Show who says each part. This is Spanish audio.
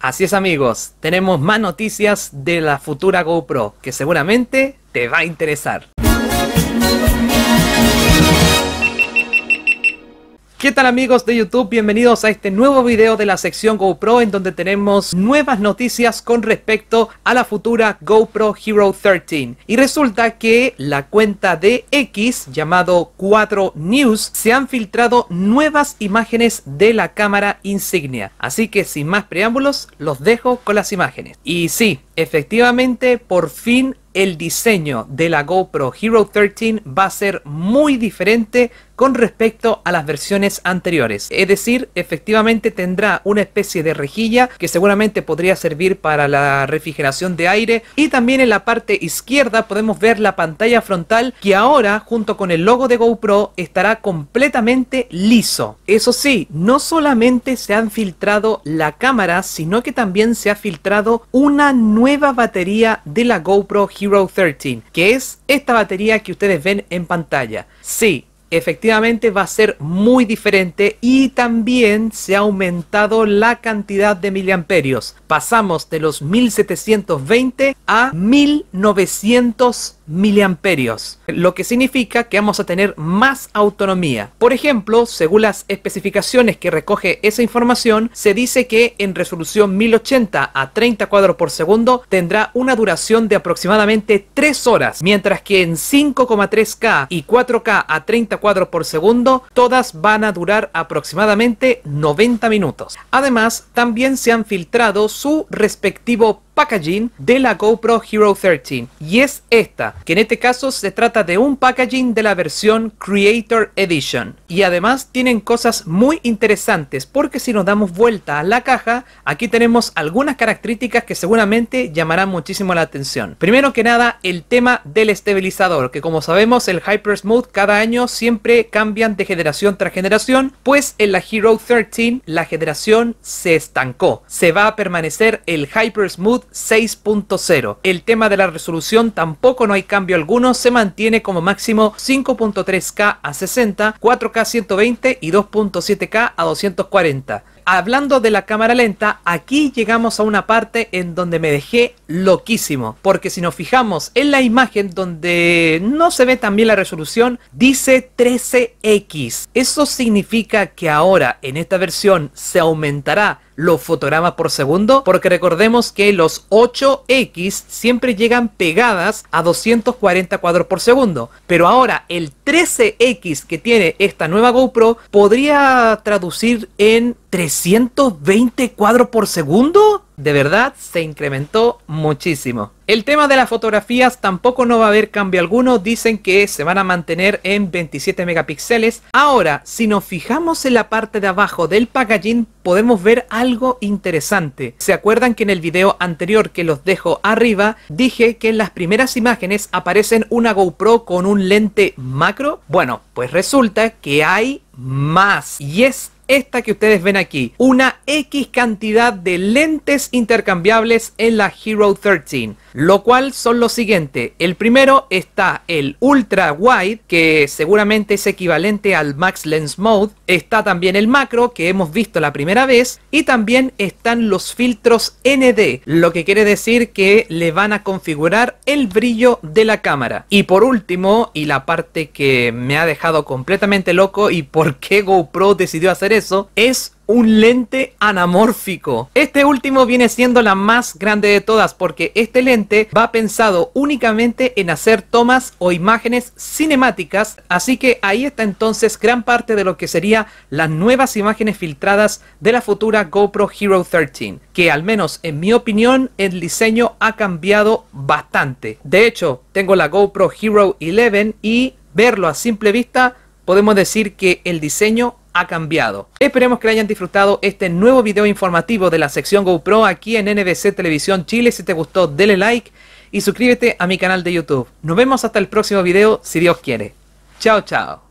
Speaker 1: Así es amigos, tenemos más noticias de la futura GoPro que seguramente te va a interesar. ¿Qué tal amigos de YouTube? Bienvenidos a este nuevo video de la sección GoPro en donde tenemos nuevas noticias con respecto a la futura GoPro Hero 13. Y resulta que la cuenta de X llamado 4 News se han filtrado nuevas imágenes de la cámara insignia. Así que sin más preámbulos los dejo con las imágenes. Y sí, Efectivamente, por fin el diseño de la GoPro Hero 13 va a ser muy diferente con respecto a las versiones anteriores. Es decir, efectivamente tendrá una especie de rejilla que seguramente podría servir para la refrigeración de aire. Y también en la parte izquierda podemos ver la pantalla frontal que ahora junto con el logo de GoPro estará completamente liso. Eso sí, no solamente se han filtrado la cámara, sino que también se ha filtrado una nueva batería de la GoPro Hero 13, que es esta batería que ustedes ven en pantalla. Sí, efectivamente va a ser muy diferente y también se ha aumentado la cantidad de miliamperios. Pasamos de los 1720 a 1900 miliamperios, lo que significa que vamos a tener más autonomía. Por ejemplo, según las especificaciones que recoge esa información, se dice que en resolución 1080 a 30 cuadros por segundo tendrá una duración de aproximadamente 3 horas, mientras que en 5,3K y 4K a 30 cuadros por segundo, todas van a durar aproximadamente 90 minutos. Además, también se han filtrado su respectivo packaging de la GoPro Hero 13 y es esta, que en este caso se trata de un packaging de la versión Creator Edition y además tienen cosas muy interesantes porque si nos damos vuelta a la caja aquí tenemos algunas características que seguramente llamarán muchísimo la atención. Primero que nada el tema del estabilizador que como sabemos el Hyper Smooth cada año siempre cambian de generación tras generación pues en la Hero 13 la generación se estancó, se va a permanecer el Hyper Smooth 6.0. El tema de la resolución tampoco no hay cambio alguno, se mantiene como máximo 5.3K a 60, 4K a 120 y 2.7K a 240 hablando de la cámara lenta, aquí llegamos a una parte en donde me dejé loquísimo, porque si nos fijamos en la imagen donde no se ve tan bien la resolución, dice 13x. Eso significa que ahora en esta versión se aumentará los fotogramas por segundo, porque recordemos que los 8X siempre llegan pegadas a 240 cuadros por segundo, pero ahora el 13X que tiene esta nueva GoPro podría traducir en 320 cuadros por segundo. De verdad, se incrementó muchísimo. El tema de las fotografías tampoco no va a haber cambio alguno, dicen que se van a mantener en 27 megapíxeles. Ahora, si nos fijamos en la parte de abajo del packaging, podemos ver algo interesante. ¿Se acuerdan que en el video anterior que los dejo arriba, dije que en las primeras imágenes aparecen una GoPro con un lente macro? Bueno, pues resulta que hay más y es esta que ustedes ven aquí, una X cantidad de lentes intercambiables en la Hero 13, lo cual son lo siguiente, el primero está el Ultra Wide, que seguramente es equivalente al Max Lens Mode, está también el macro que hemos visto la primera vez y también están los filtros ND, lo que quiere decir que le van a configurar el brillo de la cámara. Y por último, y la parte que me ha dejado completamente loco y por qué GoPro decidió hacer es un lente anamórfico. Este último viene siendo la más grande de todas porque este lente va pensado únicamente en hacer tomas o imágenes cinemáticas, así que ahí está entonces gran parte de lo que sería las nuevas imágenes filtradas de la futura GoPro Hero 13, que al menos en mi opinión el diseño ha cambiado bastante. De hecho, tengo la GoPro Hero 11 y verlo a simple vista podemos decir que el diseño ha cambiado. Esperemos que hayan disfrutado este nuevo video informativo de la sección GoPro aquí en NBC Televisión Chile. Si te gustó, dele like y suscríbete a mi canal de YouTube. Nos vemos hasta el próximo video, si Dios quiere. Chao, chao.